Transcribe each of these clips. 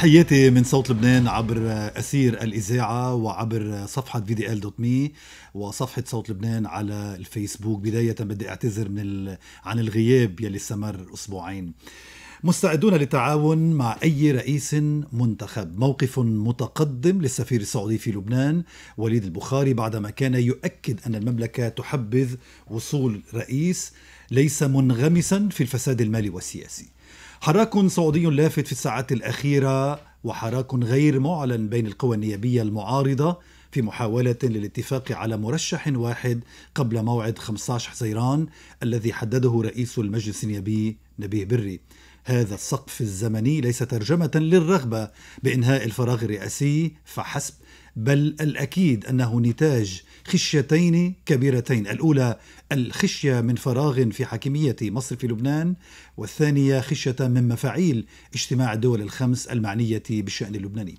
تحياتي من صوت لبنان عبر أثير الإذاعة وعبر صفحة في دي ال دوت مي وصفحة صوت لبنان على الفيسبوك بداية بدي أعتذر من ال... عن الغياب يلي استمر أسبوعين مستعدون للتعاون مع أي رئيس منتخب موقف متقدم للسفير السعودي في لبنان وليد البخاري بعدما كان يؤكد أن المملكة تحبذ وصول رئيس ليس منغمسا في الفساد المالي والسياسي حراك سعودي لافت في الساعات الأخيرة وحراك غير معلن بين القوى النيابية المعارضة في محاولة للاتفاق على مرشح واحد قبل موعد 15 حزيران الذي حدده رئيس المجلس النيابي نبيه بري هذا السقف الزمني ليس ترجمة للرغبة بإنهاء الفراغ الرئاسي فحسب بل الأكيد أنه نتاج خشيتين كبيرتين الأولى الخشية من فراغ في حاكمية مصر في لبنان والثانية خشية من مفاعيل اجتماع الدول الخمس المعنية بالشأن اللبناني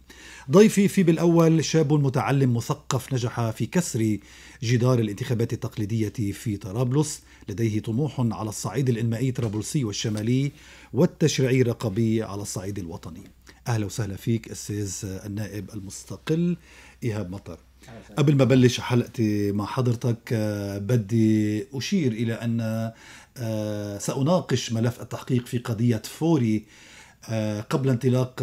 ضيفي في بالأول شاب متعلم مثقف نجح في كسر جدار الانتخابات التقليدية في طرابلس لديه طموح على الصعيد الإنمائي طرابلسي والشمالي والتشريعي الرقبي على الصعيد الوطني أهلا وسهلا فيك أستاذ النائب المستقل إيهاب مطر قبل ما بلش حلقتي مع حضرتك آه، بدي أشير إلى أن آه، سأناقش ملف التحقيق في قضية فوري آه، قبل انطلاق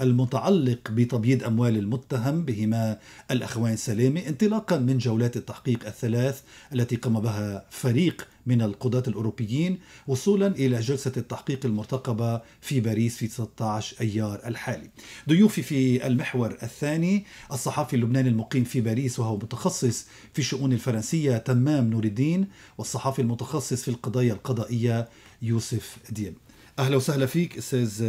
المتعلق بتبييض أموال المتهم بهما الأخوان سلامة انطلاقا من جولات التحقيق الثلاث التي قام بها فريق من القضاة الأوروبيين وصولا إلى جلسة التحقيق المرتقبة في باريس في 16 أيار الحالي ضيوفي في المحور الثاني الصحفي اللبناني المقيم في باريس وهو متخصص في الشؤون الفرنسية تمام نور الدين والصحفي المتخصص في القضايا القضائية يوسف دياب اهلا وسهلا فيك استاذ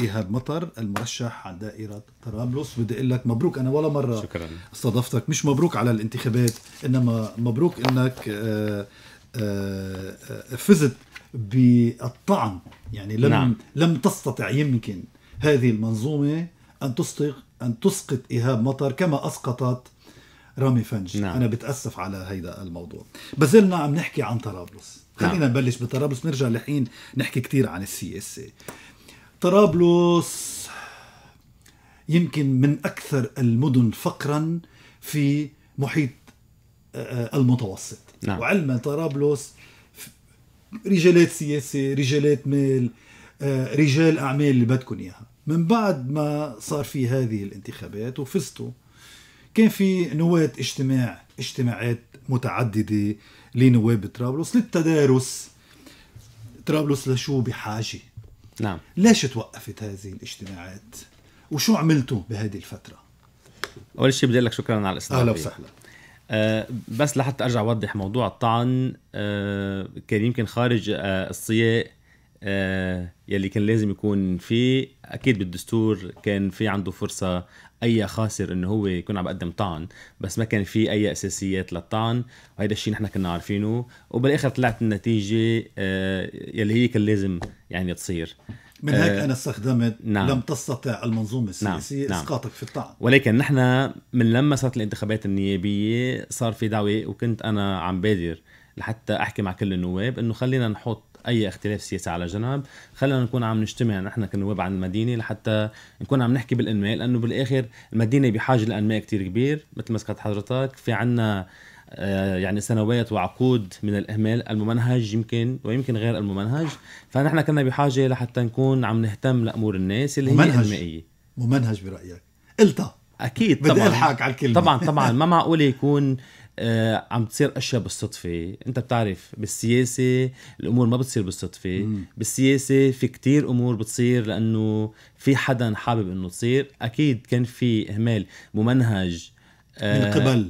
ايهاب مطر المرشح عن دائره طرابلس بدي اقول لك مبروك انا ولا مره شكرا استضفتك مش مبروك على الانتخابات انما مبروك انك آه، آه، آه، فزت بالطعن يعني لم نعم. لم تستطع يمكن هذه المنظومه ان تسقط ان تسقط ايهاب مطر كما اسقطت رامي فنج نعم. انا بتاسف على هيدا الموضوع ما زلنا عم نحكي عن طرابلس نعم. خلينا نبلش بطرابلس نرجع لحين نحكي كثير عن السي اس طرابلس يمكن من اكثر المدن فقرا في محيط آه، المتوسط نعم. وعلما طرابلس رجالات سياسة رجالات مال آه، رجال أعمال اللي بدكم إياها من بعد ما صار في هذه الانتخابات وفزتوا كان في نواة اجتماع اجتماعات متعددة لنواب طرابلس للتدارس طرابلس لشو بحاجة نعم ليش توقفت هذه الاجتماعات وشو عملتوا بهذه الفترة أول شيء بدي لك شكرا على الاستضافة أهلا وسهلا آه، بس لحتى ارجع اوضح موضوع الطعن آه، كان يمكن خارج أه السياق آه، يلي كان لازم يكون فيه اكيد بالدستور كان في عنده فرصه اي خاسر انه هو يكون عم بقدم طعن بس ما كان في اي اساسيات للطعن وهيدا الشيء نحن كنا عارفينه وبالاخر طلعت النتيجه يلي هي كان لازم يعني تصير من هيك آه، أنا استخدمت نعم. لم تستطع المنظومة نعم، السياسية نعم. إسقاطك في الطعن ولكن نحن من لما صارت الانتخابات النيابية صار في دعوة وكنت أنا عم بادر لحتى أحكي مع كل النواب إنه خلينا نحط اي اختلاف سياسي على جنب خلينا نكون عم نجتمع نحن كنواب عن المدينه لحتى نكون عم نحكي بالانماء لانه بالاخر المدينه بحاجه لانماء كتير كبير مثل ما ذكرت حضرتك في عنا آه، يعني سنوات وعقود من الإهمال الممنهج يمكن ويمكن غير الممنهج فنحن كنا بحاجة لحتى نكون عم نهتم لأمور الناس اللي ممنهج. هي إنمائية ممنهج برأيك قلتها اكيد بدي طبعا الحق على الكلمه طبعا طبعا ما معقول يكون آه، عم تصير اشياء بالصدفه انت بتعرف بالسياسه الامور ما بتصير بالصدفه بالسياسه في كتير امور بتصير لانه في حدا حابب انه تصير اكيد كان في اهمال ممنهج آه، من قبل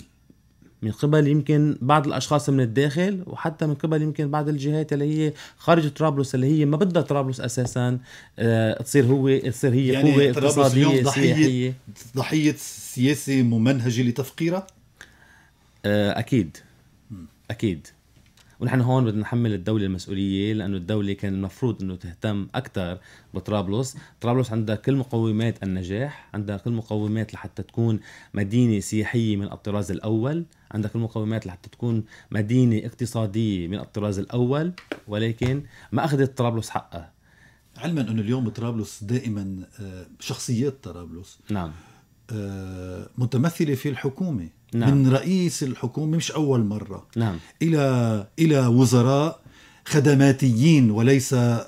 من قبل يمكن بعض الاشخاص من الداخل وحتى من قبل يمكن بعض الجهات اللي هي خارج طرابلس اللي هي ما بدها طرابلس اساسا آه، تصير هو تصير هي يعني قوه اقتصاديه ضحيه ضحيه سياسه ممنهجه لتفقيرها؟ آه، اكيد اكيد ونحن هون بدنا نحمل الدولة المسؤولية لأنه الدولة كان المفروض أنه تهتم أكثر بطرابلس طرابلس عندها كل مقومات النجاح عندها كل مقومات لحتى تكون مدينة سياحية من الطراز الأول عندها كل مقومات لحتى تكون مدينة اقتصادية من الطراز الأول ولكن ما أخذت طرابلس حقها علما أنه اليوم طرابلس دائما آه، شخصيات طرابلس نعم متمثله في الحكومه نعم. من رئيس الحكومه مش اول مره نعم. الى الى وزراء خدماتيين وليس آه،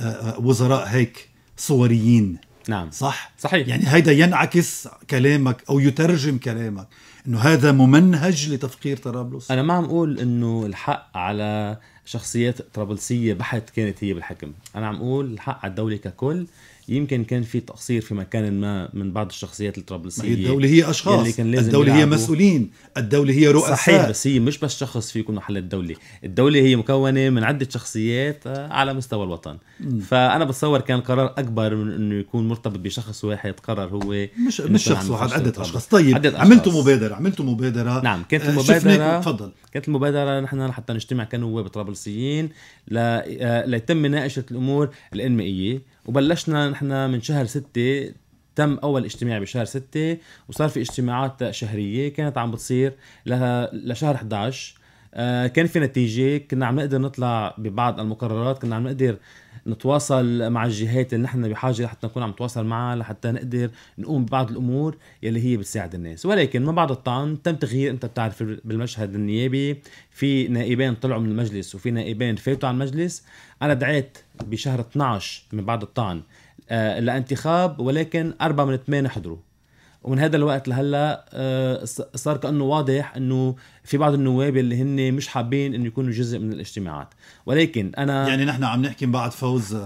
آه، وزراء هيك صوريين نعم صح صحيح يعني هيدا ينعكس كلامك او يترجم كلامك انه هذا ممنهج لتفقير طرابلس انا ما عم اقول انه الحق على شخصيات طرابلسيه بحت كانت هي بالحكم انا عم اقول الحق على الدوله ككل يمكن كان في تقصير في مكان ما من بعض الشخصيات الطرابلسيه الدوله هي اشخاص اللي كان لازم الدوله هي مسؤولين الدوله هي رؤساء صحيح بس هي مش بس شخص في يكون محل الدوله الدوله هي مكونه من عده شخصيات آه، على مستوى الوطن م. فانا بتصور كان قرار اكبر من انه يكون مرتبط بشخص واحد قرر هو مش مش شخص واحد عده اشخاص طيب عملتوا مبادره عملتوا مبادره نعم كانت المبادره آه، تفضل كانت المبادرة نحن حتى نجتمع كنواب طرابلسيين آه، ليتم مناقشة الأمور الإنمائية وبلشنا نحن من شهر ستة تم اول اجتماع بشهر 6 وصار في اجتماعات شهريه كانت عم بتصير لها لشهر 11 آه، كان في نتيجه كنا عم نقدر نطلع ببعض المقررات كنا عم نقدر نتواصل مع الجهات اللي نحن بحاجه لحتى نكون عم نتواصل معها لحتى نقدر نقوم ببعض الامور يلي هي بتساعد الناس ولكن من بعد الطعن تم تغيير انت بتعرف بالمشهد النيابي في نائبين طلعوا من المجلس وفي نائبين فاتوا على المجلس انا دعيت بشهر 12 من بعد الطعن آه، لانتخاب ولكن أربعة من ثمانية حضروا ومن هذا الوقت لهلا آه، صار كانه واضح انه في بعض النواب اللي هن مش حابين انه يكونوا جزء من الاجتماعات ولكن انا يعني نحن عم نحكي من بعد فوز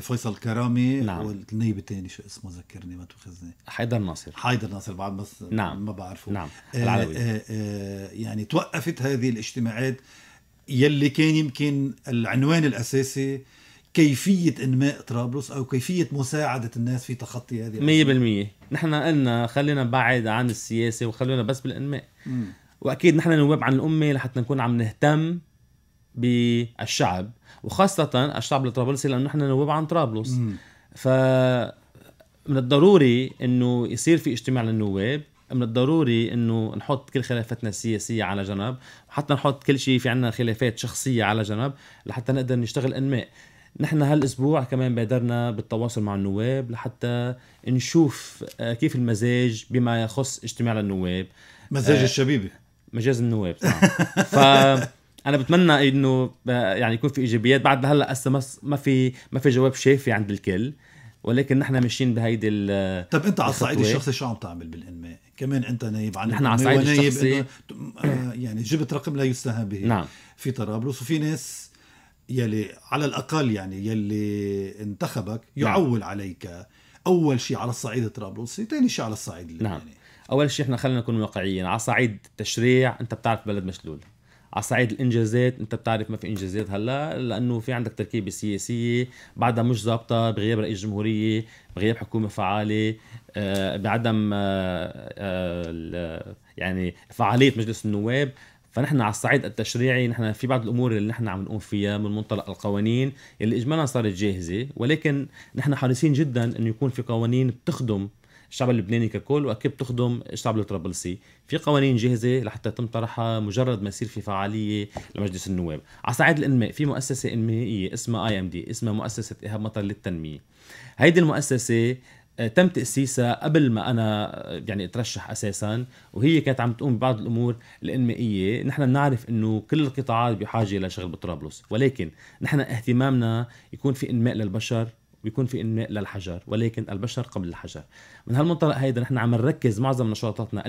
فيصل كرامي نعم. والنائب الثاني شو اسمه ذكرني ما تاخذني حيدر ناصر حيدر ناصر بعد بس نعم ما بعرفه نعم آه، العلوي آآ آه، آآ يعني توقفت هذه الاجتماعات يلي كان يمكن العنوان الاساسي كيفية إنماء طرابلس أو كيفية مساعدة الناس في تخطي هذه مية بالمية نحن قلنا خلينا بعيد عن السياسة وخلونا بس بالإنماء م. وأكيد نحن نواب عن الأمة لحتى نكون عم نهتم بالشعب وخاصة الشعب الطرابلسي لأنه نحن نواب عن طرابلس م. ف من الضروري انه يصير في اجتماع للنواب من الضروري انه نحط كل خلافاتنا السياسيه على جنب وحتى نحط كل شيء في عنا خلافات شخصيه على جنب لحتى نقدر نشتغل انماء نحن هالاسبوع كمان بادرنا بالتواصل مع النواب لحتى نشوف آه، كيف المزاج بما يخص اجتماع للنواب مزاج آه الشبيبه مجاز النواب ف انا بتمنى انه آه، يعني يكون في ايجابيات بعد هلا هسه ما في ما في جواب شافي عند الكل ولكن نحن ماشيين بهيدي ال طب انت على الصعيد الشخصي شو عم تعمل بالانماء؟ كمان انت نايب عن نحن على الصعيد الشخصي آه، يعني جبت رقم لا يستهان به نعم في طرابلس وفي ناس يلي على الأقل يعني يلي انتخبك نعم. يعول نعم. عليك أول شيء على الصعيد الطرابلسي ثاني شيء على الصعيد اللبناني نعم. أول شيء احنا خلينا نكون واقعيين على صعيد التشريع أنت بتعرف بلد مشلول على صعيد الانجازات انت بتعرف ما في انجازات هلا لانه في عندك تركيبه سياسيه بعدها مش ظابطه بغياب رئيس جمهوريه بغياب حكومه فعاله آه، بعدم آه، آه، يعني فعاليه مجلس النواب فنحن على الصعيد التشريعي نحن في بعض الامور اللي نحن عم نقوم فيها من منطلق القوانين اللي اجمالا صارت جاهزه ولكن نحن حريصين جدا انه يكون في قوانين بتخدم الشعب اللبناني ككل واكيد بتخدم الشعب الطرابلسي في قوانين جاهزه لحتى تم طرحها مجرد ما يصير في فعاليه لمجلس النواب على صعيد الانماء في مؤسسه انمائيه اسمها اي ام دي اسمها مؤسسه ايهاب مطر للتنميه هيدي المؤسسه آه، تم تأسيسها قبل ما أنا آه، يعني أترشح أساسا وهي كانت عم تقوم ببعض الأمور الإنمائية نحن بنعرف أنه كل القطاعات بحاجة لشغل بطرابلس ولكن نحن اهتمامنا يكون في إنماء للبشر ويكون في انماء للحجر ولكن البشر قبل الحجر من هالمنطلق هيدا نحن عم نركز معظم نشاطاتنا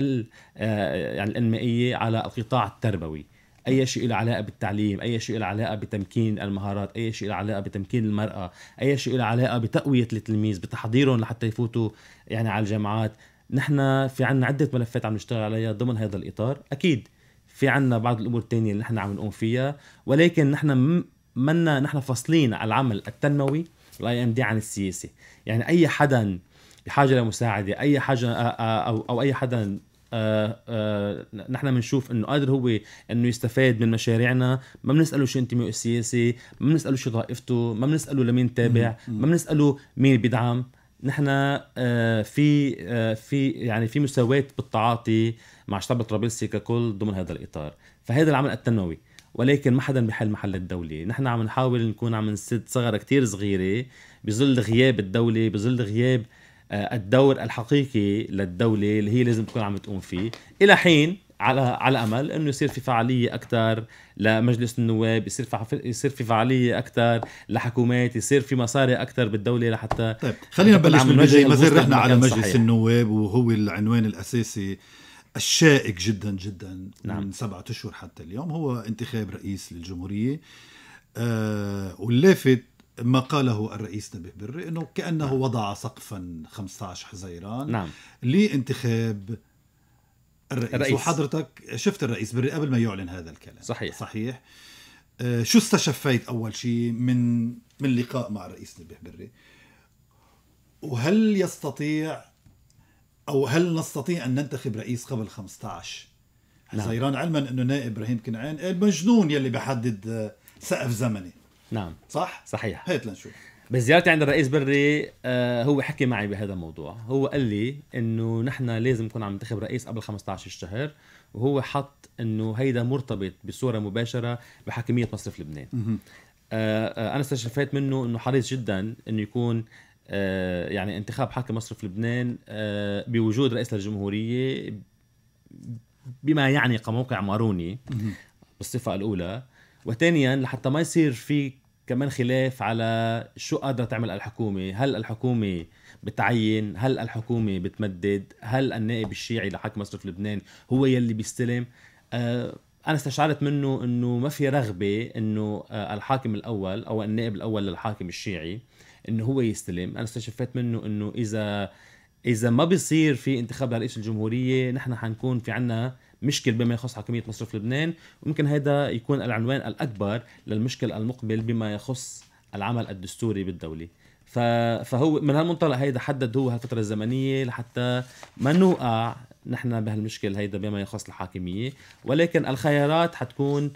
آه، يعني الانمائيه على القطاع التربوي اي شيء له علاقه بالتعليم اي شيء له علاقه بتمكين المهارات اي شيء له علاقه بتمكين المراه اي شيء له علاقه بتقويه التلميذ بتحضيرهم لحتى يفوتوا يعني على الجامعات نحن في عنا عده ملفات عم نشتغل عليها ضمن هذا الاطار اكيد في عنا بعض الامور الثانيه اللي نحن عم نقوم فيها ولكن نحن منا نحن فاصلين العمل التنموي الاي ام دي عن السياسه يعني اي حدا بحاجه لمساعده اي حاجه او او اي حدا آه، آه، نحن بنشوف انه قادر هو انه يستفاد من مشاريعنا ما بنساله شو انتمائه السياسي ما بنساله شو طائفته ما بنساله لمين تابع ما بنساله مين بيدعم نحن آه، في في يعني في مساواه بالتعاطي مع شعب طرابلسي ككل ضمن هذا الاطار فهذا العمل التنموي ولكن ما حدا بحل محل الدولة نحن عم نحاول نكون عم نسد ثغرة كتير صغيرة بظل غياب الدولة بظل غياب آه، الدور الحقيقي للدولة اللي هي لازم تكون عم تقوم فيه إلى حين على على امل انه يصير في فعاليه اكثر لمجلس النواب يصير في يصير في فعاليه اكثر لحكومات يصير في مصاري اكثر بالدوله لحتى طيب خلينا نبلش البدايه ما رحنا على مجلس صحيح. النواب وهو العنوان الاساسي الشائك جدا جدا نعم. من سبعة اشهر حتى اليوم هو انتخاب رئيس للجمهوريه آه واللافت ما قاله الرئيس نبيه بري انه كانه نعم. وضع سقفا 15 حزيران نعم. لانتخاب الرئيس. الرئيس وحضرتك شفت الرئيس بري قبل ما يعلن هذا الكلام صحيح صحيح آه، شو استشفيت اول شيء من من لقاء مع الرئيس نبيه بري وهل يستطيع او هل نستطيع ان ننتخب رئيس قبل 15 نعم. حزيران نعم. علما انه نائب ابراهيم كنعان المجنون آه، يلي بحدد آه، سقف زمني نعم صح صحيح هات لنشوف بزيارتي عند الرئيس بري آه، هو حكي معي بهذا الموضوع هو قال لي انه نحن لازم نكون عم ننتخب رئيس قبل 15 شهر وهو حط انه هيدا مرتبط بصوره مباشره بحاكميه مصرف لبنان آه، آه، انا استشفيت منه انه حريص جدا انه يكون يعني انتخاب حاكم مصرف لبنان بوجود رئيس للجمهوريه بما يعني كموقع ماروني بالصفه الاولى وثانيا لحتى ما يصير في كمان خلاف على شو قادرة تعمل الحكومة هل الحكومة بتعين هل الحكومة بتمدد هل النائب الشيعي لحق مصرف لبنان هو يلي بيستلم آه انا استشعرت منه انه ما في رغبه انه آه، الحاكم الاول او النائب الاول للحاكم الشيعي انه هو يستلم انا استشفيت منه انه اذا اذا ما بيصير في انتخاب لرئيس الجمهوريه نحن حنكون في عنا مشكل بما يخص حاكمية مصرف لبنان وممكن هذا يكون العنوان الأكبر للمشكل المقبل بما يخص العمل الدستوري بالدولة فهو من هالمنطلق هيدا حدد هو هالفترة الزمنية لحتى ما نوقع نحن بهالمشكل هيدا بما يخص الحاكمية ولكن الخيارات حتكون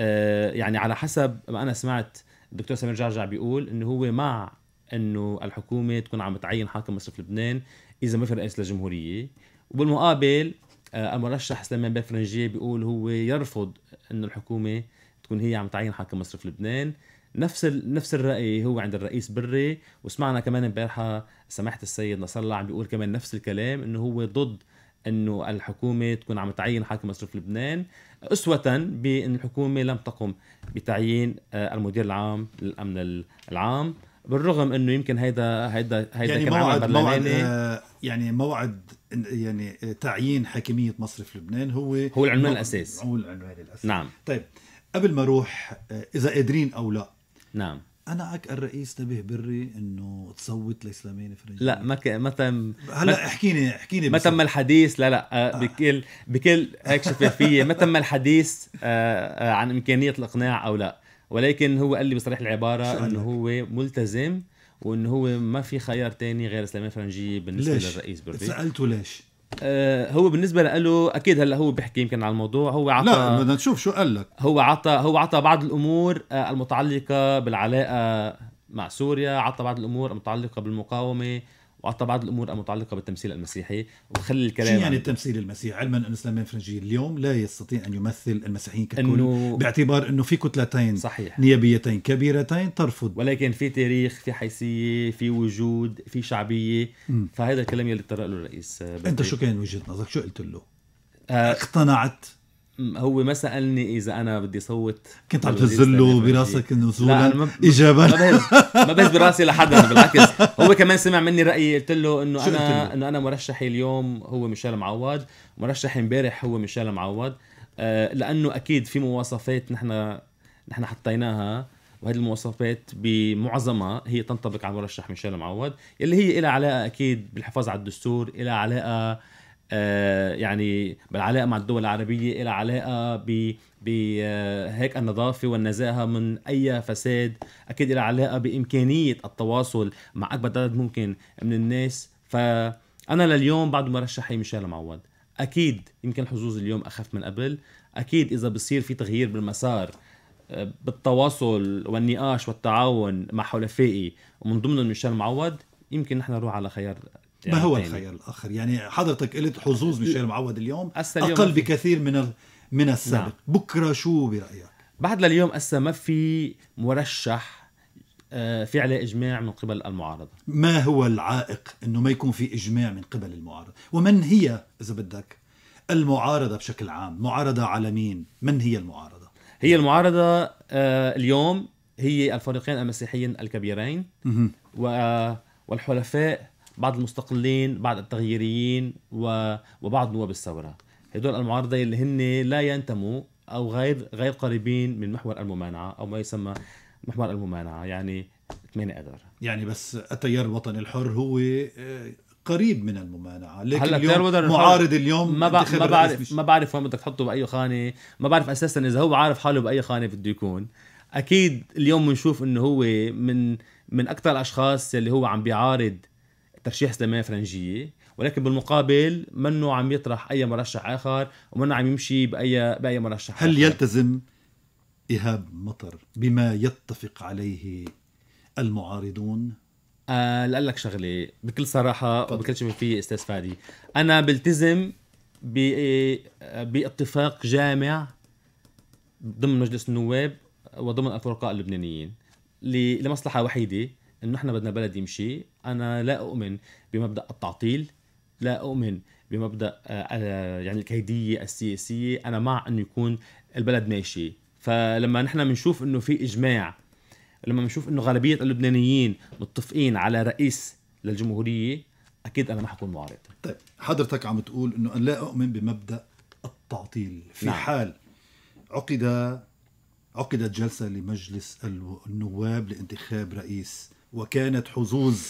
آه، يعني على حسب ما أنا سمعت الدكتور سمير جعجع بيقول انه هو مع انه الحكومه تكون عم تعين حاكم مصرف لبنان اذا ما في رئيس للجمهوريه وبالمقابل المرشح آه، سليمان بافرنجيه بيقول هو يرفض انه الحكومه تكون هي عم تعين حاكم مصرف لبنان نفس ال... نفس الراي هو عند الرئيس بري وسمعنا كمان امبارحه سماحه السيد نصر الله عم بيقول كمان نفس الكلام انه هو ضد انه الحكومه تكون عم تعين حاكم مصرف لبنان اسوه بان الحكومه لم تقم بتعيين آه، المدير العام للامن العام بالرغم انه يمكن هيدا هيدا هيدا يعني كان موعد عمل موعد آه، يعني موعد يعني تعيين حاكميه مصرف لبنان هو هو العنوان الاساسي هو العنوان الاساسي نعم طيب قبل ما اروح آه، اذا قادرين او لا نعم انا اك الرئيس نبيه بري انه تصوت لاسلامين فرنجي لا ما ك... ما تم هلا احكيني احكيني ما تم الحديث لا لا آه، بكل بكل هيك شفافيه ما تم الحديث عن امكانيه الاقناع او لا ولكن هو قال لي بصريح العباره انه هو ملتزم وانه هو ما في خيار تاني غير سلامه فرنجي بالنسبه ليش؟ للرئيس بيرفي سالته ليش؟ آه هو بالنسبه له اكيد هلا هو بيحكي يمكن على الموضوع هو عطى لا بدنا نشوف شو قال لك هو عطى هو عطى بعض الامور آه، المتعلقه بالعلاقه مع سوريا عطى بعض الامور المتعلقه بالمقاومه وعطى بعض الامور المتعلقه بالتمثيل المسيحي وخلي الكلام شو يعني التمثيل المسيحي علما ان سليمان فرنجي اليوم لا يستطيع ان يمثل المسيحيين ككل إنو... باعتبار انه في كتلتين صحيح نيابيتين كبيرتين ترفض ولكن في تاريخ في حيثيه في وجود في شعبيه م. فهذا الكلام يلي طرق له الرئيس انت شو كان وجهه نظرك شو قلت له آه، اقتنعت هو ما سالني اذا انا بدي صوت كنت عم له براسك انه زولا اجابه ما بهز براسي لحدا بالعكس هو كمان سمع مني رايي قلت له انه انا انه انا مرشحي اليوم هو ميشيل معوض مرشحي امبارح هو ميشيل معوض آه، لانه اكيد في مواصفات نحن نحن حطيناها وهذه المواصفات بمعظمها هي تنطبق على المرشح ميشيل معوض اللي هي لها علاقه اكيد بالحفاظ على الدستور لها علاقه آه، يعني بالعلاقه مع الدول العربيه إلى علاقه ب بهيك آه، النظافه والنزاهه من اي فساد اكيد لها علاقه بامكانيه التواصل مع اكبر عدد ممكن من الناس فانا لليوم بعد ما رشح ميشيل معوض اكيد يمكن الحظوظ اليوم اخف من قبل اكيد اذا بصير في تغيير بالمسار آه، بالتواصل والنقاش والتعاون مع حلفائي ومن ضمنهم ميشيل معوض يمكن نحن نروح على خيار ما هو تاني. يعني الخيار الاخر يعني حضرتك قلت حظوظ ميشيل معود اليوم اقل بكثير من من نعم. السابق نعم. بكره شو برايك بعد لليوم هسه ما في مرشح آه، في عليه اجماع من قبل المعارضه ما هو العائق انه ما يكون في اجماع من قبل المعارضه ومن هي اذا بدك المعارضه بشكل عام معارضه على مين من هي المعارضه هي المعارضه آه، اليوم هي الفريقين المسيحيين الكبيرين آه، والحلفاء بعض المستقلين بعض التغييريين وبعض نواب الثورة هدول المعارضة اللي هن لا ينتموا أو غير غير قريبين من محور الممانعة أو ما يسمى محور الممانعة يعني 8 أذار يعني بس التيار الوطني الحر هو آه، قريب من الممانعه لكن هلا اليوم معارض اليوم ما, بع... ما بعرف ما بعرف وين بدك تحطه باي خانه ما بعرف اساسا اذا هو عارف حاله باي خانه بده يكون اكيد اليوم بنشوف انه هو من من اكثر الاشخاص اللي هو عم بيعارض ترشيح سليمان فرنجيه ولكن بالمقابل منه عم يطرح اي مرشح اخر ومنه عم يمشي باي باي مرشح هل آخر. يلتزم ايهاب مطر بما يتفق عليه المعارضون آه لك شغله بكل صراحه طب. وبكل شفافيه استاذ فادي انا بلتزم باتفاق جامع ضمن مجلس النواب وضمن الفرقاء اللبنانيين لمصلحه وحيده انه احنا بدنا بلد يمشي انا لا اؤمن بمبدا التعطيل لا اؤمن بمبدا آه، آه، يعني الكيديه السياسيه انا مع انه يكون البلد ماشي فلما نحن بنشوف انه في اجماع لما بنشوف انه غالبيه اللبنانيين متفقين على رئيس للجمهوريه اكيد انا ما حكون معارض طيب حضرتك عم تقول انه انا لا اؤمن بمبدا التعطيل في نعم. حال عقد عقدت جلسه لمجلس النواب لانتخاب رئيس وكانت حظوظ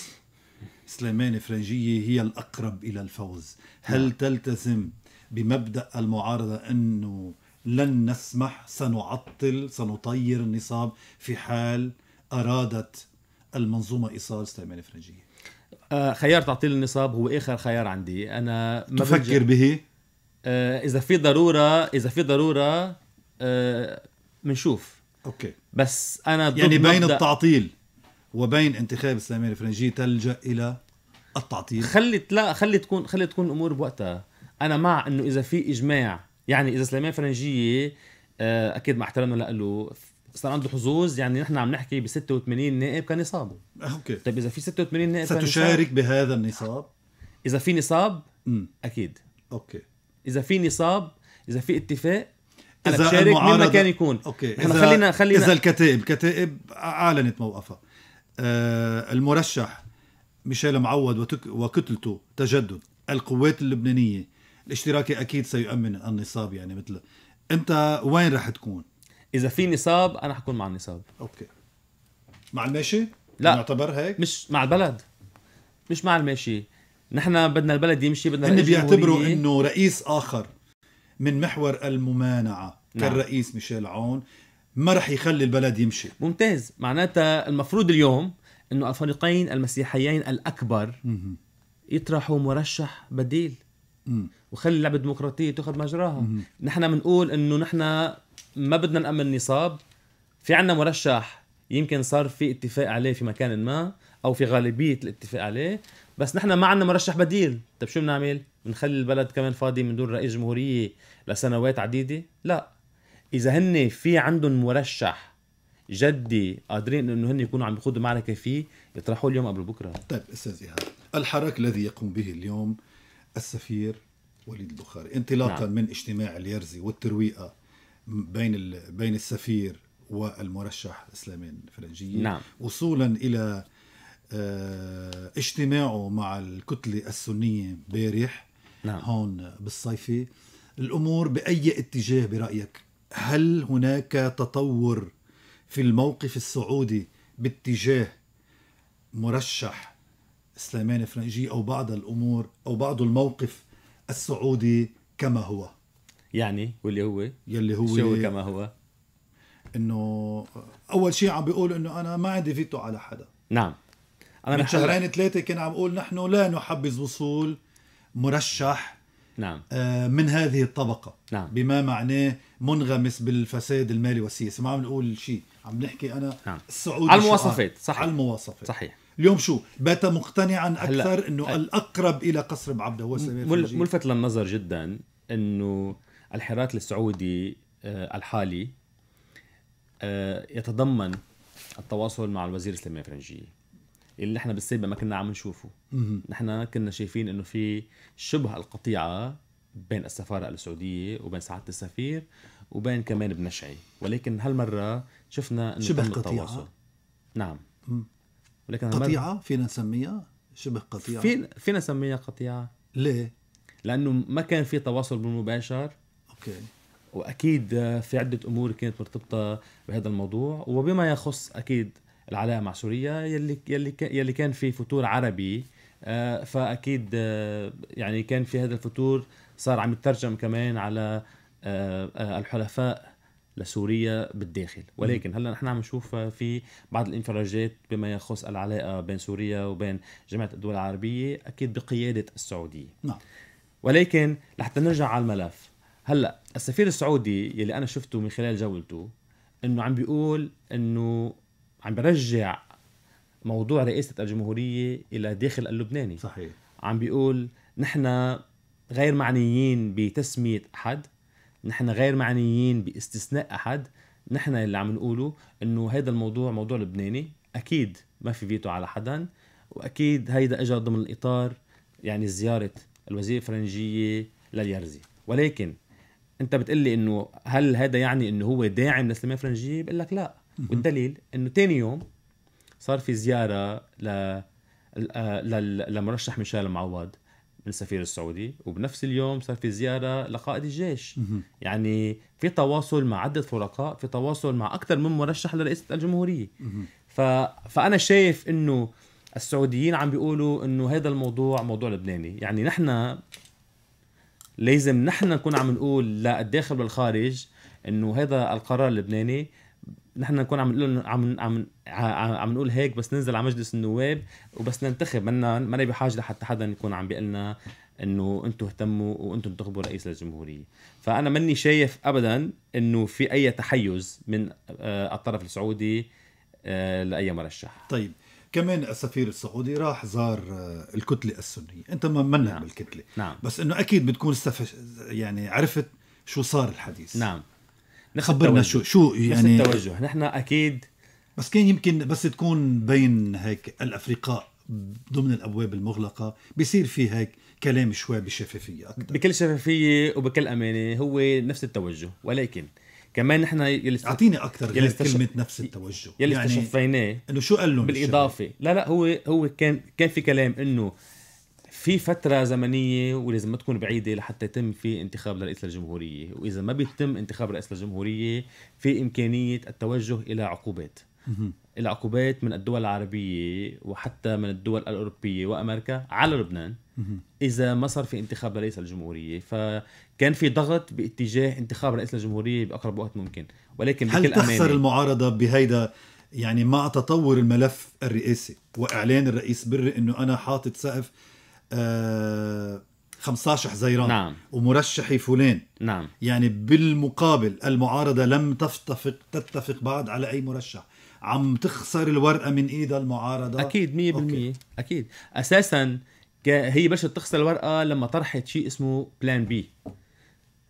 سليمان فرنجية هي الأقرب إلى الفوز هل نعم. تلتزم بمبدأ المعارضة أنه لن نسمح سنعطل سنطير النصاب في حال أرادت المنظومة إيصال سليمان فرنجية آه، خيار تعطيل النصاب هو آخر خيار عندي أنا ما تفكر به؟ آه، إذا في ضرورة إذا في ضرورة بنشوف آه، أوكي بس أنا ضد يعني بين التعطيل وبين انتخاب السلامية الفرنجية تلجأ إلى التعطيل خلي لا خلي تكون خلي تكون الأمور بوقتها أنا مع إنه إذا في إجماع يعني إذا سلامية الفرنجية آه، أكيد مع احترامنا له صار عنده حظوظ يعني نحن عم نحكي ب 86 نائب كان نصابه اوكي طيب اذا في 86 نائب ستشارك بهذا النصاب اذا في نصاب م. اكيد اوكي اذا في نصاب اذا في اتفاق انا بشارك مين ما كان يكون اوكي احنا خلينا خلينا اذا الكتائب كتائب اعلنت موقفها آه، المرشح ميشيل معوض وكتلته تجدد القوات اللبنانية الاشتراكي أكيد سيؤمن النصاب يعني مثل أنت وين رح تكون؟ إذا في نصاب أنا حكون مع النصاب أوكي مع الماشي؟ لا نعتبر هيك؟ مش مع البلد مش مع الماشي نحن بدنا البلد يمشي بدنا هن بيعتبروا انه رئيس اخر من محور الممانعه نعم. كالرئيس ميشيل عون ما رح يخلي البلد يمشي ممتاز معناتها المفروض اليوم انه الفريقين المسيحيين الاكبر يطرحوا مرشح بديل وخلي اللعبه الديمقراطيه تاخذ مجراها نحن بنقول انه نحن ما بدنا نامن نصاب في عنا مرشح يمكن صار في اتفاق عليه في مكان ما او في غالبيه الاتفاق عليه بس نحن ما عندنا مرشح بديل طيب شو بنعمل بنخلي البلد كمان فاضي من دون رئيس جمهوريه لسنوات عديده لا اذا هن في عندهم مرشح جدي قادرين انه هن يكونوا عم يخوضوا معركه فيه يطرحوه اليوم قبل بكره طيب استاذ ايهاب الحراك الذي يقوم به اليوم السفير وليد البخاري انطلاقا نعم. من اجتماع اليرزي والترويقه بين بين السفير والمرشح اسلامين فرنجيه نعم. وصولا الى آه، اجتماعه مع الكتله السنيه امبارح نعم. هون بالصيفي الامور باي اتجاه برايك هل هناك تطور في الموقف السعودي باتجاه مرشح سليمان فرنجي او بعض الامور او بعض الموقف السعودي كما هو يعني واللي هو يلي هو شو كما هو انه اول شيء عم بيقول انه انا ما عندي فيتو على حدا نعم انا من شهرين ثلاثه كان عم بقول نحن لا نحبذ وصول مرشح نعم. آه، من هذه الطبقة نعم. بما معناه منغمس بالفساد المالي والسياسي ما عم نقول شيء عم نحكي أنا نعم. السعودي على المواصفات صحيح على المواصفات صحيح اليوم شو بات مقتنعا أكثر أنه هل... الأقرب إلى قصر بعبده هو سمير مل... ملفت للنظر جدا أنه الحراك السعودي آه، الحالي آه، يتضمن التواصل مع الوزير سليمان فرنجي اللي نحن بالسابق ما كنا عم نشوفه نحن كنا شايفين انه في شبه القطيعه بين السفاره السعوديه وبين سعاده السفير وبين كمان بنشعي ولكن هالمره شفنا انه شبه قطيعه التواصل. نعم مم. ولكن قطيعه فينا نسميها شبه قطيعه فينا فينا نسميها قطيعه ليه لانه ما كان في تواصل بالمباشر اوكي واكيد في عده امور كانت مرتبطه بهذا الموضوع وبما يخص اكيد العلاقه مع سوريا يلي يلي يلي كان في فتور عربي آه، فاكيد آه، يعني كان في هذا الفتور صار عم يترجم كمان على آه، الحلفاء لسوريا بالداخل ولكن هلا نحن عم نشوف في بعض الانفراجات بما يخص العلاقه بين سوريا وبين جامعه الدول العربيه اكيد بقياده السعوديه نعم ولكن لحتى نرجع على الملف هلا السفير السعودي يلي انا شفته من خلال جولته انه عم بيقول انه عم برجع موضوع رئاسه الجمهوريه الى داخل اللبناني صحيح عم بيقول نحن غير معنيين بتسميه احد نحن غير معنيين باستثناء احد نحن اللي عم نقوله انه هذا الموضوع موضوع لبناني اكيد ما في فيتو على حدا واكيد هيدا أجا ضمن الاطار يعني زياره الوزير الفرنجيه لليرزي ولكن انت بتقلي انه هل هذا يعني انه هو داعم لسليمان الفرنجية بقول لك لا والدليل انه تاني يوم صار في زياره ل آه، للمرشح ميشيل معوض من السفير السعودي وبنفس اليوم صار في زياره لقائد الجيش يعني في تواصل مع عده فرقاء في تواصل مع اكثر من مرشح لرئاسه الجمهوريه ف... فانا شايف انه السعوديين عم بيقولوا انه هذا الموضوع موضوع لبناني يعني نحن لازم نحن نكون عم نقول للداخل والخارج انه هذا القرار اللبناني نحن نكون عم نقول عم عم عم نقول هيك بس ننزل على مجلس النواب وبس ننتخب منا نبي بحاجه لحتى حدا يكون عم بيقول لنا انه انتم اهتموا وانتم انتخبوا رئيس للجمهوريه فانا ماني شايف ابدا انه في اي تحيز من آه، الطرف السعودي آه، لاي مرشح طيب كمان السفير السعودي راح زار آه، الكتله السنيه انت ما منها نعم. بالكتله نعم. بس انه اكيد بتكون استفش... يعني عرفت شو صار الحديث نعم خبرنا شو شو يعني نفس التوجه نحن اكيد بس كان يمكن بس تكون بين هيك الافرقاء ضمن الابواب المغلقه بيصير في هيك كلام شوي بشفافيه اكثر بكل شفافيه وبكل امانه هو نفس التوجه ولكن كمان نحن يلي اعطيني اكثر يلست... كلمه نفس التوجه يلي يعني استشفيناه انه شو قال لهم بالاضافه لا لا هو هو كان كان في كلام انه في فتره زمنيه ولازم ما تكون بعيده لحتى يتم في انتخاب لرئيس الجمهوريه واذا ما بيتم انتخاب رئيس الجمهوريه في امكانيه التوجه الى عقوبات الى عقوبات من الدول العربيه وحتى من الدول الاوروبيه وامريكا على لبنان اذا ما صار في انتخاب لرئيس الجمهوريه فكان في ضغط باتجاه انتخاب رئيس الجمهوريه باقرب وقت ممكن ولكن هل بكل تخسر أمانة المعارضه بهيدا يعني مع تطور الملف الرئاسي واعلان الرئيس بري انه انا حاطط سقف 15 آه، حزيران نعم. ومرشحي فلان نعم يعني بالمقابل المعارضة لم تتفق تتفق بعد على أي مرشح عم تخسر الورقة من إيد المعارضة أكيد 100% أوكي. أكيد أساسا هي بشر تخسر الورقة لما طرحت شيء اسمه بلان بي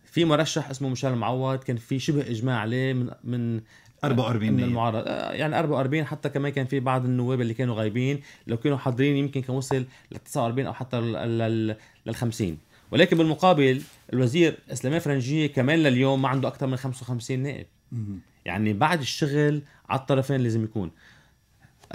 في مرشح اسمه مشال معوض كان في شبه اجماع عليه من من 44 من المعارضه يعني 44 حتى كمان كان في بعض النواب اللي كانوا غايبين لو كانوا حاضرين يمكن كان وصل ل 49 او حتى لل 50 ولكن بالمقابل الوزير اسلامي فرنجيه كمان لليوم ما عنده اكثر من 55 نائب يعني بعد الشغل على الطرفين لازم يكون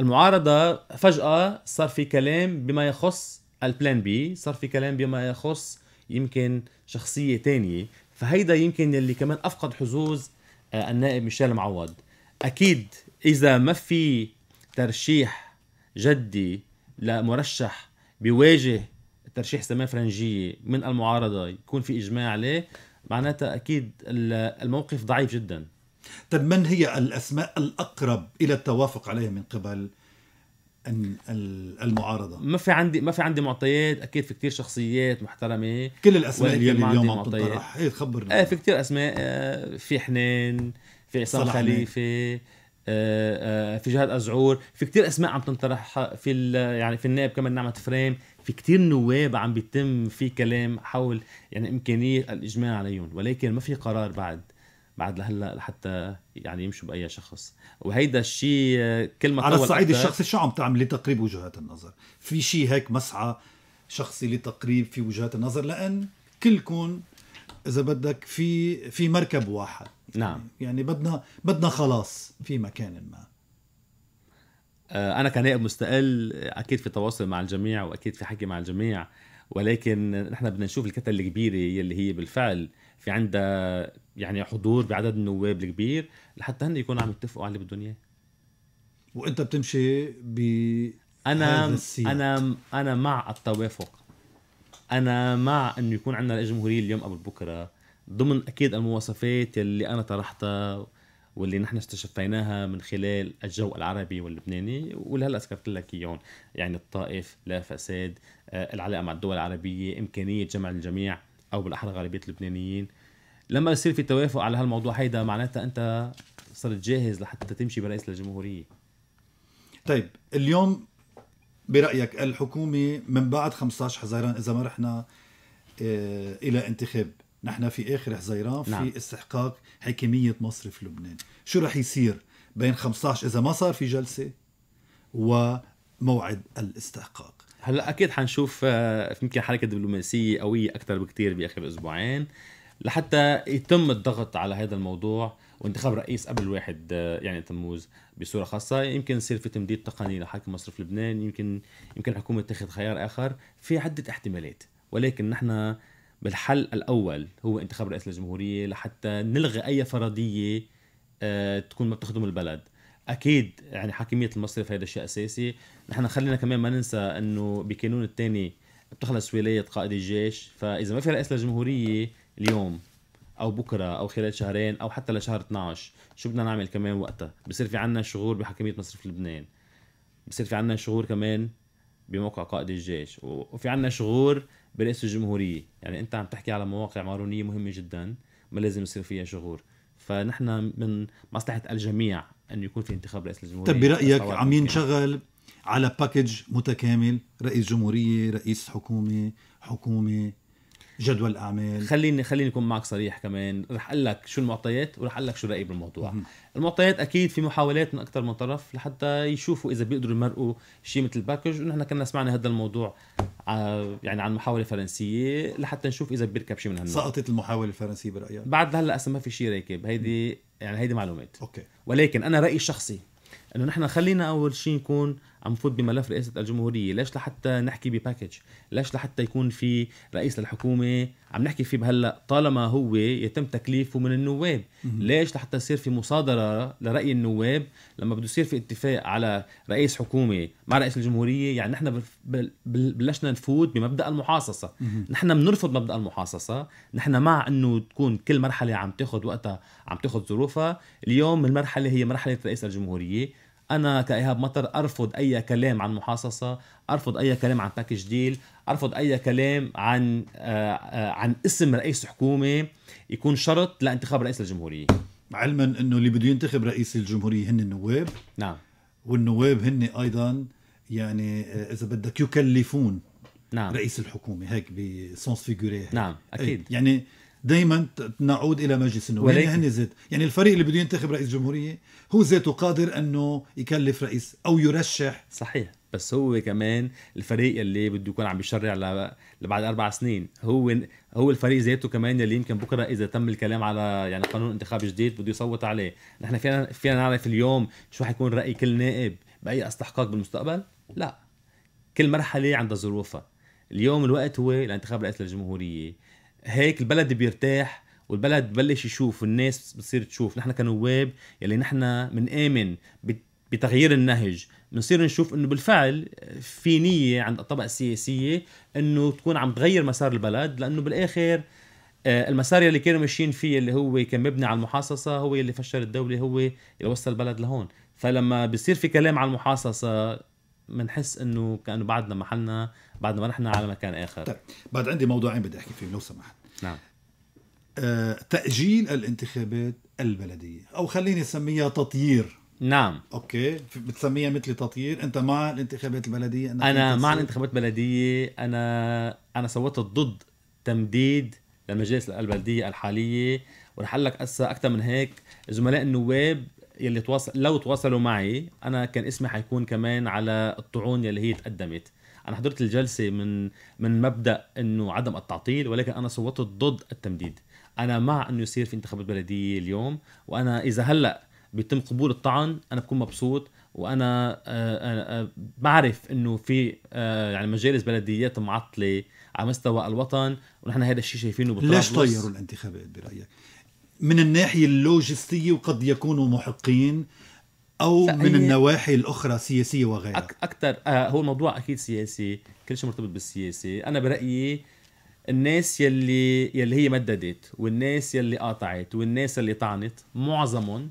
المعارضه فجاه صار في كلام بما يخص البلان بي صار في كلام بما يخص يمكن شخصيه ثانيه فهيدا يمكن اللي كمان افقد حظوظ آه، النائب ميشيل معوض اكيد اذا ما في ترشيح جدي لمرشح بيواجه ترشيح سماح فرنجيه من المعارضه يكون في اجماع عليه معناتها اكيد الموقف ضعيف جدا طيب من هي الاسماء الاقرب الى التوافق عليها من قبل المعارضه ما في عندي ما في عندي معطيات اكيد في كتير شخصيات محترمه كل الاسماء اللي اليوم عم تطرح ايه خبرنا ايه في كتير اسماء آه، في حنان في عصام خليفه آه، آه، في جهاد ازعور في كتير اسماء عم تنطرح في يعني في النائب كمان نعمه فريم في كتير نواب عم بيتم في كلام حول يعني امكانيه الاجماع عليهم ولكن ما في قرار بعد بعد لهلا لحتى يعني يمشوا باي شخص وهيدا الشيء كل ما على الصعيد الشخصي شو عم تعمل لتقريب وجهات النظر في شيء هيك مسعى شخصي لتقريب في وجهات النظر لان كلكم اذا بدك في في مركب واحد نعم يعني بدنا بدنا خلاص في مكان ما آه، انا كنائب مستقل اكيد في تواصل مع الجميع واكيد في حكي مع الجميع ولكن نحن بدنا نشوف الكتله الكبيره يلي هي بالفعل في عندها يعني حضور بعدد النواب الكبير لحتى هن يكونوا عم يتفقوا على اللي بدهم اياه وانت بتمشي ب انا انا انا مع التوافق انا مع انه يكون عندنا الجمهوريه اليوم قبل بكره ضمن اكيد المواصفات اللي انا طرحتها واللي نحن استشفيناها من خلال الجو العربي واللبناني ولهلا ذكرت لك اياهم يعني الطائف لا فساد آه، العلاقه مع الدول العربيه امكانيه جمع الجميع او بالاحرى غالبيه اللبنانيين لما يصير في توافق على هالموضوع هيدا معناتها انت صرت جاهز لحتى تمشي برئيس الجمهوريه طيب اليوم برايك الحكومه من بعد 15 حزيران اذا ما رحنا آه، الى انتخاب نحن في اخر حزيران نعم. في استحقاق استحقاق مصر مصرف لبنان شو رح يصير بين 15 اذا ما صار في جلسه وموعد الاستحقاق هلا اكيد حنشوف آه، يمكن حركه دبلوماسيه قويه اكثر بكثير باخر اسبوعين لحتى يتم الضغط على هذا الموضوع وانتخاب رئيس قبل واحد آه، يعني تموز بصوره خاصه يمكن يصير في تمديد تقني لحاكم مصرف لبنان يمكن يمكن الحكومه تاخذ خيار اخر في عده احتمالات ولكن نحن بالحل الاول هو انتخاب رئيس الجمهوريه لحتى نلغي اي فرضيه آه، تكون ما بتخدم البلد اكيد يعني حاكميه المصرف هذا شيء اساسي نحن خلينا كمان ما ننسى انه بكانون الثاني بتخلص ولايه قائد الجيش فاذا ما في رئيس للجمهوريه اليوم او بكره او خلال شهرين او حتى لشهر 12 شو بدنا نعمل كمان وقتها بصير في عنا شغور بحاكميه مصرف لبنان بصير في عنا شغور كمان بموقع قائد الجيش وفي عنا شغور برئيس الجمهورية يعني أنت عم تحكي على مواقع مارونية مهمة جدا ما لازم يصير فيها شغور فنحن من مصلحة الجميع انه يكون في انتخاب رئيس الجمهوريه طب برايك عم ينشغل على باكج متكامل رئيس جمهوريه رئيس حكومه حكومه جدول الاعمال خليني خليني اكون معك صريح كمان رح اقول لك شو المعطيات ورح اقول لك شو رايي بالموضوع مم. المعطيات اكيد في محاولات من اكثر من طرف لحتى يشوفوا اذا بيقدروا يمرقوا شيء مثل الباكج ونحن كنا سمعنا هذا الموضوع يعني عن محاوله فرنسيه لحتى نشوف اذا بيركب شيء من هالنوع سقطت المحاوله الفرنسيه برايك بعد هلا ما في شيء راكب هيدي يعني هيدي معلومات اوكي ولكن انا رايي الشخصي انه نحن خلينا اول شيء نكون عم فوت بملف رئاسه الجمهوريه ليش لحتى نحكي بباكج ليش لحتى يكون في رئيس للحكومه عم نحكي فيه بهلا طالما هو يتم تكليفه من النواب ليش لحتى يصير في مصادره لراي النواب لما بده يصير في اتفاق على رئيس حكومه مع رئيس الجمهوريه يعني نحن بلشنا نفوت بمبدا المحاصصه نحن بنرفض مبدا المحاصصه نحن مع انه تكون كل مرحله عم تاخذ وقتها عم تاخذ ظروفها اليوم المرحله هي مرحله رئيس الجمهوريه انا كايهاب مطر ارفض اي كلام عن محاصصه ارفض اي كلام عن باكج ديل ارفض اي كلام عن آه، آه، عن اسم رئيس حكومه يكون شرط لانتخاب رئيس الجمهوريه علما انه اللي بده ينتخب رئيس الجمهوريه هن النواب نعم والنواب هن ايضا يعني آه، اذا بدك يكلفون نعم رئيس الحكومه هيك بسونس فيغوري نعم إيه، اكيد يعني دائما نعود الى مجلس النواب يعني ولكن يعني زيت يعني الفريق اللي بده ينتخب رئيس جمهوريه هو ذاته قادر انه يكلف رئيس او يرشح صحيح بس هو كمان الفريق اللي بده يكون عم بيشرع لبعد اربع سنين هو هو الفريق ذاته كمان اللي يمكن بكره اذا تم الكلام على يعني قانون انتخاب جديد بده يصوت عليه نحن فينا فينا نعرف اليوم شو حيكون راي كل نائب باي استحقاق بالمستقبل لا كل مرحله عندها ظروفها اليوم الوقت هو لانتخاب رئيس للجمهوريه هيك البلد بيرتاح والبلد ببلش يشوف والناس بتصير تشوف نحن كنواب يلي نحن بنآمن بتغيير النهج بنصير نشوف انه بالفعل في نيه عند الطبقه السياسيه انه تكون عم تغير مسار البلد لانه بالاخر آه، المسار اللي كانوا ماشيين فيه اللي هو كان مبني على المحاصصه هو اللي فشل الدوله هو اللي وصل البلد لهون فلما بصير في كلام على المحاصصه بنحس انه كانه بعدنا محلنا بعد ما رحنا على مكان اخر طيب بعد عندي موضوعين بدي احكي فيهم لو سمحت نعم آه، تاجيل الانتخابات البلديه او خليني اسميها تطيير نعم اوكي بتسميها مثل تطيير انت مع الانتخابات البلديه انا مع الانتخابات البلديه انا انا صوتت ضد تمديد لمجالس البلديه الحاليه ورح اقول لك اكثر من هيك زملاء النواب يلي تواصل لو تواصلوا معي انا كان اسمي حيكون كمان على الطعون يلي هي تقدمت انا حضرت الجلسه من من مبدا انه عدم التعطيل ولكن انا صوتت ضد التمديد انا مع انه يصير في انتخابات بلديه اليوم وانا اذا هلا بيتم قبول الطعن انا بكون مبسوط وانا آه، آه، آه، بعرف انه في يعني مجالس بلديات معطله على مستوى الوطن ونحن هذا الشيء شايفينه بطرابلس ليش طيروا الانتخابات برايك؟ من الناحية اللوجستية وقد يكونوا محقين أو من النواحي الأخرى سياسية وغيرها أكثر آه هو الموضوع أكيد سياسي كل شيء مرتبط بالسياسة أنا برأيي الناس يلي يلي هي مددت والناس يلي قاطعت والناس يلي طعنت معظمهم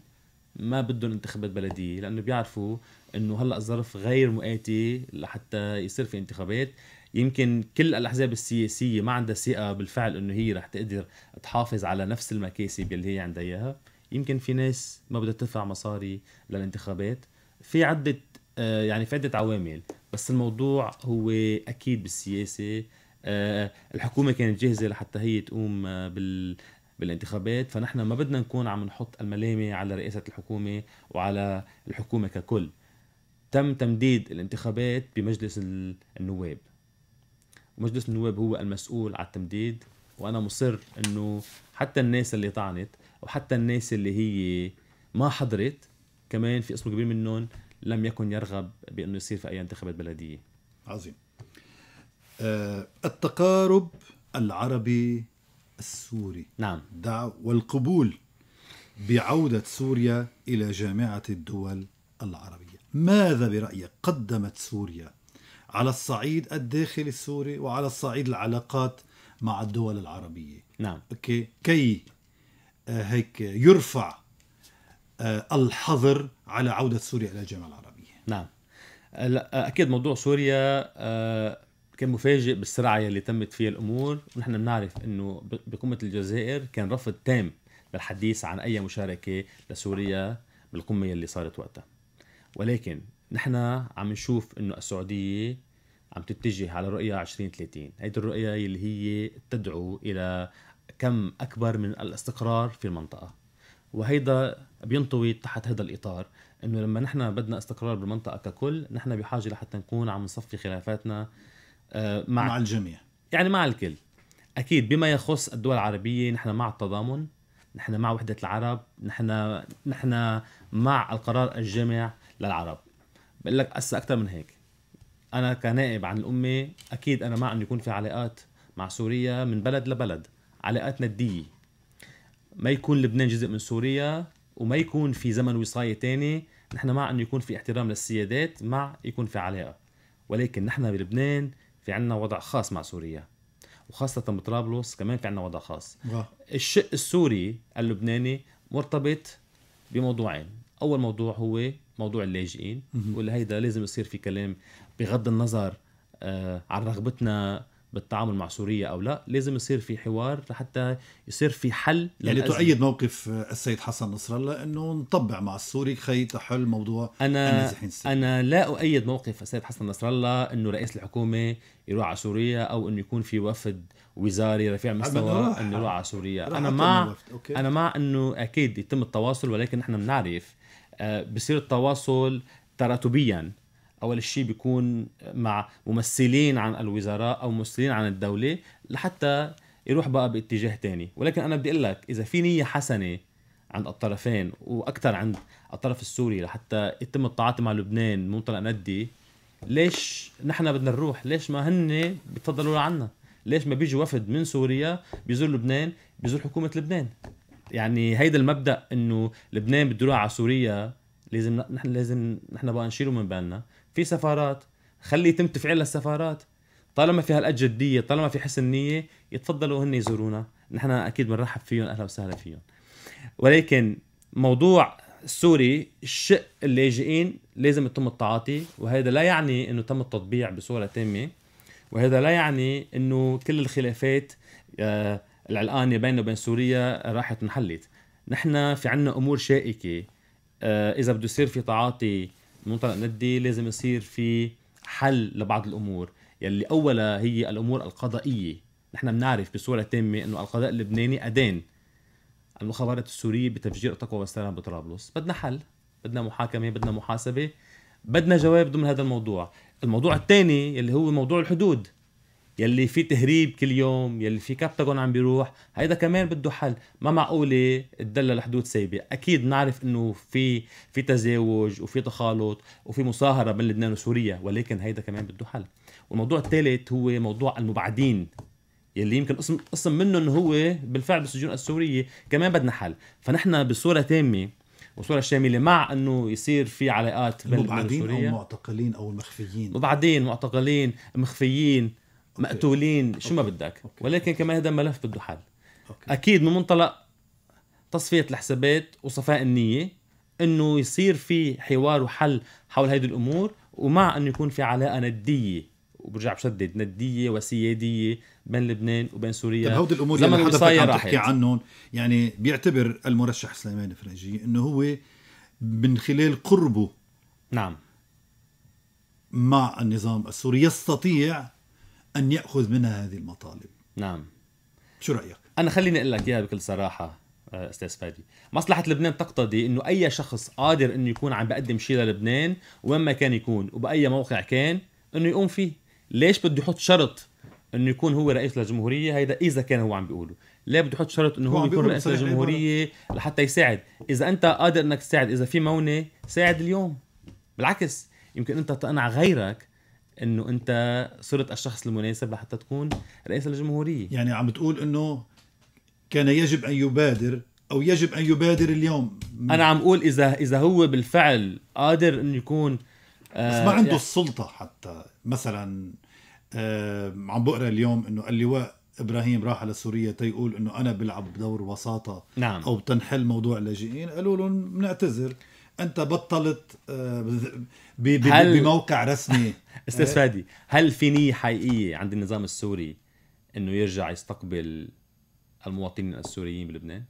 ما بدهم انتخابات بلديه لانه بيعرفوا انه هلا الظرف غير مؤاتي لحتى يصير في انتخابات يمكن كل الاحزاب السياسيه ما عندها ثقه بالفعل انه هي رح تقدر تحافظ على نفس المكاسب اللي هي عندها اياها يمكن في ناس ما بدها تدفع مصاري للانتخابات في عده آه، يعني في عده عوامل بس الموضوع هو اكيد بالسياسه آه، الحكومه كانت جاهزه لحتى هي تقوم آه، بال بالانتخابات فنحن ما بدنا نكون عم نحط الملامه على رئاسه الحكومه وعلى الحكومه ككل تم تمديد الانتخابات بمجلس النواب ومجلس النواب هو المسؤول على التمديد وانا مصر انه حتى الناس اللي طعنت وحتى الناس اللي هي ما حضرت كمان في قسم كبير منهم لم يكن يرغب بانه يصير في اي انتخابات بلديه عظيم أه التقارب العربي السوري نعم دع والقبول بعودة سوريا إلى جامعة الدول العربية ماذا برأيك قدمت سوريا على الصعيد الداخلي السوري وعلى الصعيد العلاقات مع الدول العربية نعم أوكي كي آه، هيك يرفع آه، الحظر على عودة سوريا إلى الجامعة العربية نعم آه، أكيد موضوع سوريا كان مفاجئ بالسرعة يلي تمت فيها الأمور ونحن بنعرف أنه بقمة الجزائر كان رفض تام للحديث عن أي مشاركة لسوريا بالقمة يلي صارت وقتها ولكن نحن عم نشوف انه السعوديه عم تتجه على رؤيه 2030 هيدي الرؤيه اللي هي تدعو الى كم اكبر من الاستقرار في المنطقه وهيدا بينطوي تحت هذا الاطار انه لما نحن بدنا استقرار بالمنطقه ككل نحن بحاجه لحتى نكون عم نصفي خلافاتنا آه، مع مع الجميع يعني مع الكل اكيد بما يخص الدول العربيه نحن مع التضامن نحن مع وحده العرب نحن نحن مع القرار الجامع للعرب بقول لك هسه اكثر من هيك انا كنائب عن الامه اكيد انا مع انه يكون في علاقات مع سوريا من بلد لبلد علاقات نديه ما يكون لبنان جزء من سوريا وما يكون في زمن وصايه تاني نحن مع انه يكون في احترام للسيادات مع يكون في علاقه ولكن نحن بلبنان في عنا وضع خاص مع سوريا وخاصة بطرابلس كمان في عنا وضع خاص الشق السوري اللبناني مرتبط بموضوعين أول موضوع هو موضوع اللاجئين ولهيدا هيدا لازم يصير في كلام بغض النظر آه عن رغبتنا بالتعامل مع سوريا او لا لازم يصير في حوار لحتى يصير في حل يعني تؤيد موقف السيد حسن نصر الله انه نطبع مع السوري خي تحل موضوع انا انا لا اؤيد موقف السيد حسن نصر الله انه رئيس الحكومه يروح على سوريا او انه يكون في وفد وزاري رفيع مستوى انه يروح على سوريا انا مع انا مع انه اكيد يتم التواصل ولكن نحن بنعرف آه، بصير التواصل تراتبيا اول شيء بيكون مع ممثلين عن الوزراء او ممثلين عن الدوله لحتى يروح بقى باتجاه تاني ولكن انا بدي اقول لك اذا في نيه حسنه عند الطرفين واكثر عند الطرف السوري لحتى يتم التعاطي مع لبنان منطلق ندي ليش نحن بدنا نروح ليش ما هن بيتفضلوا لعنا ليش ما بيجي وفد من سوريا بيزور لبنان بيزور حكومه لبنان يعني هيدا المبدا انه لبنان بده على سوريا لازم نحن لازم نحن بقى نشيله من بالنا في سفارات خلي يتم تفعيل السفارات طالما في هالقد جديه طالما في حسن نيه يتفضلوا هن يزورونا نحن اكيد بنرحب فيهم اهلا وسهلا فيهم ولكن موضوع السوري الشق اللاجئين لازم يتم التعاطي وهذا لا يعني انه تم التطبيع بصوره تامه وهذا لا يعني انه كل الخلافات آه، العلقانه بيننا وبين سوريا راحت انحلت نحن في عنا امور شائكه آه، اذا بده يصير في تعاطي منطلق ندي لازم يصير في حل لبعض الامور يلي أولا هي الامور القضائيه نحن بنعرف بصوره تامه انه القضاء اللبناني ادان المخابرات السوريه بتفجير التقوى والسلام بطرابلس بدنا حل بدنا محاكمه بدنا محاسبه بدنا جواب ضمن هذا الموضوع الموضوع الثاني اللي هو موضوع الحدود يلي في تهريب كل يوم يلي في كابتاجون عم بيروح هيدا كمان بده حل ما معقوله تدلل الحدود سايبه اكيد نعرف انه في في تزاوج وفي تخالط وفي مصاهره بين لبنان وسوريا ولكن هيدا كمان بده حل والموضوع الثالث هو موضوع المبعدين يلي يمكن قسم قسم منه انه هو بالفعل بالسجون السوريه كمان بدنا حل فنحن بصوره تامه وصوره شامله مع انه يصير في علاقات بين المبعدين او المعتقلين او المخفيين مبعدين معتقلين مخفيين مقتولين شو ما بدك ولكن كمان هذا ملف بده حل اكيد من منطلق تصفيه الحسابات وصفاء النيه انه يصير في حوار وحل حول هذه الامور ومع انه يكون في علاقه نديه وبرجع بشدد نديه وسياديه بين لبنان وبين سوريا طيب هودي الامور اللي حضرتك عم تحكي عنهم يعني بيعتبر المرشح سليمان الفرنجي انه هو من خلال قربه نعم مع النظام السوري يستطيع أن يأخذ منها هذه المطالب نعم شو رأيك؟ أنا خليني أقول لك إياها بكل صراحة آه، استاذ فادي مصلحه لبنان تقتضي انه اي شخص قادر انه يكون عم بقدم شيء للبنان وين ما كان يكون وباي موقع كان انه يقوم فيه ليش بده يحط شرط انه يكون هو رئيس للجمهوريه هيدا اذا كان هو عم بيقوله ليه بده يحط شرط انه هو, هو يكون رئيس للجمهوريه لحتى يساعد اذا انت قادر انك تساعد اذا في مونه ساعد اليوم بالعكس يمكن انت تقنع غيرك انه انت صرت الشخص المناسب لحتى تكون رئيس الجمهوريه يعني عم بتقول انه كان يجب ان يبادر او يجب ان يبادر اليوم انا عم اقول اذا اذا هو بالفعل قادر انه يكون آه بس ما عنده يعني السلطه حتى مثلا آه عم بقرا اليوم انه اللواء ابراهيم راح على سوريا تيقول انه انا بلعب دور وساطه نعم. او بتنحل موضوع اللاجئين قالوا لهم بنعتذر انت بطلت آه هل... بموقع رسمي استاذ فادي هل في نيه حقيقيه عند النظام السوري انه يرجع يستقبل المواطنين السوريين بلبنان؟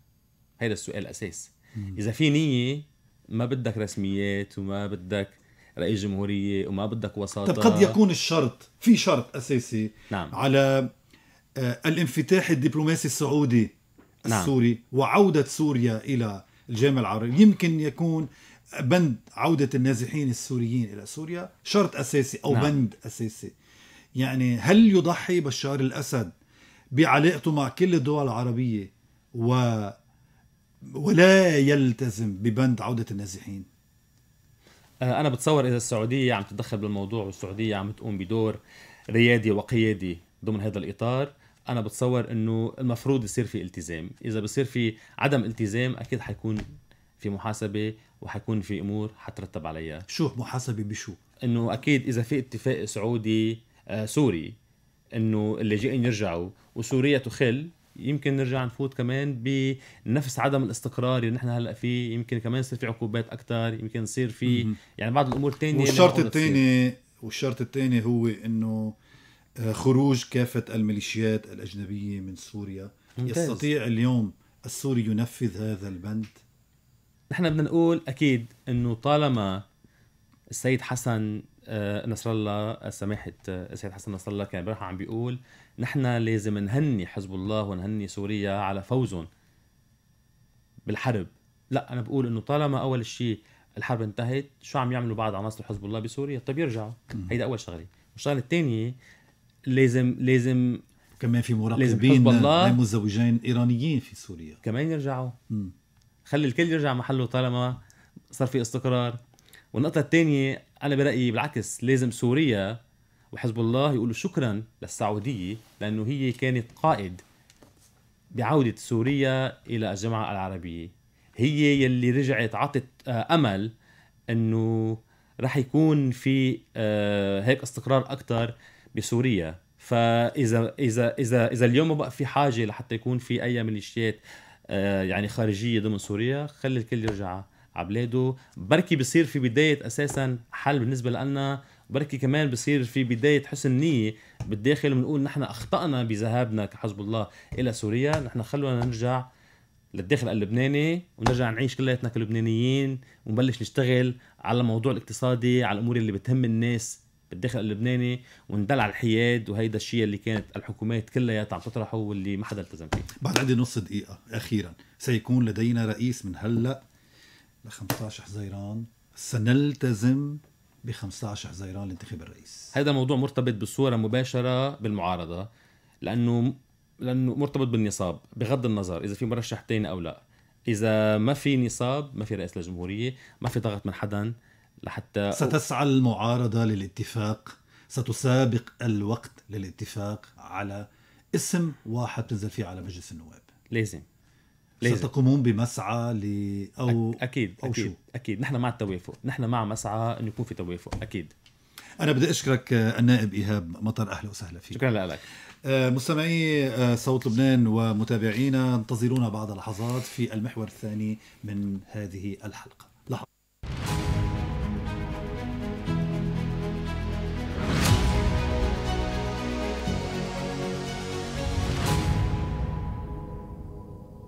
هيدا السؤال الاساسي اذا في نيه ما بدك رسميات وما بدك رئيس جمهوريه وما بدك وساطه طب قد يكون الشرط في شرط اساسي نعم. على آه، الانفتاح الدبلوماسي السعودي نعم. السوري نعم. وعوده سوريا الى الجامعه العربيه يمكن يكون بند عودة النازحين السوريين إلى سوريا شرط أساسي أو نعم. بند أساسي يعني هل يضحي بشار الأسد بعلاقته مع كل الدول العربية و ولا يلتزم ببند عودة النازحين آه، أنا بتصور إذا السعودية عم تتدخل بالموضوع والسعودية عم تقوم بدور ريادي وقيادي ضمن هذا الإطار أنا بتصور إنه المفروض يصير في التزام إذا بصير في عدم التزام أكيد حيكون في محاسبة وحيكون في امور حترتب عليها شو محاسبه بشو انه اكيد اذا في اتفاق سعودي آه سوري انه اللاجئين يرجعوا وسوريا تخل يمكن نرجع نفوت كمان بنفس عدم الاستقرار اللي نحن هلا فيه يمكن كمان يصير في عقوبات اكثر يمكن يصير في يعني بعض الامور الثانيه والشرط الثاني والشرط الثاني هو انه آه، خروج كافه الميليشيات الاجنبيه من سوريا ممتاز. يستطيع اليوم السوري ينفذ هذا البند نحن بدنا نقول اكيد انه طالما السيد حسن آه، نصر الله آه، سماحه آه، السيد حسن نصر الله كان امبارح عم بيقول نحن لازم نهني حزب الله ونهني سوريا على فوزهم بالحرب لا انا بقول انه طالما اول شيء الحرب انتهت شو عم يعملوا بعض عناصر حزب الله بسوريا طيب يرجعوا هيدا اول شغله والشغله الثانيه لازم لازم كمان في مراقبين لازم لا مزوجين ايرانيين في سوريا كمان يرجعوا خلي الكل يرجع محله طالما صار في استقرار والنقطة الثانية أنا برأيي بالعكس لازم سوريا وحزب الله يقولوا شكرا للسعودية لأنه هي كانت قائد بعودة سوريا إلى الجامعة العربية هي يلي رجعت عطت آه، أمل أنه رح يكون في آه، هيك استقرار أكثر بسوريا فاذا اذا اذا اذا اليوم ما بقى في حاجه لحتى يكون في اي ميليشيات آه، يعني خارجيه ضمن سوريا خلي الكل يرجع على بلاده بركي بصير في بدايه اساسا حل بالنسبه لنا بركي كمان بصير في بدايه حسن نيه بالداخل بنقول نحن اخطانا بذهابنا كحزب الله الى سوريا نحن خلونا نرجع للداخل اللبناني ونرجع نعيش كلياتنا كلبنانيين ونبلش نشتغل على الموضوع الاقتصادي على الامور اللي بتهم الناس بالداخل اللبناني واندلع الحياد وهيدا الشيء اللي كانت الحكومات كلياتها عم تطرحه واللي ما حدا التزم فيه بعد عندي نص دقيقة أخيرا سيكون لدينا رئيس من هلأ ل 15 حزيران سنلتزم ب 15 حزيران لانتخاب الرئيس هذا موضوع مرتبط بصورة مباشرة بالمعارضة لأنه لأنه مرتبط بالنصاب بغض النظر إذا في مرشح تاني أو لا إذا ما في نصاب ما في رئيس للجمهورية ما في ضغط من حدا لحتى ستسعى المعارضة للاتفاق ستسابق الوقت للاتفاق على اسم واحد تنزل فيه على مجلس النواب لازم لازم ستقومون بمسعى ل او اكيد أو اكيد شو. اكيد نحن مع التوافق نحن مع مسعى انه يكون في توافق اكيد انا بدي اشكرك آه، النائب ايهاب مطر اهلا وسهلا فيك شكرا لك آه، مستمعي آه، صوت لبنان ومتابعينا انتظرونا بعض لحظات في المحور الثاني من هذه الحلقه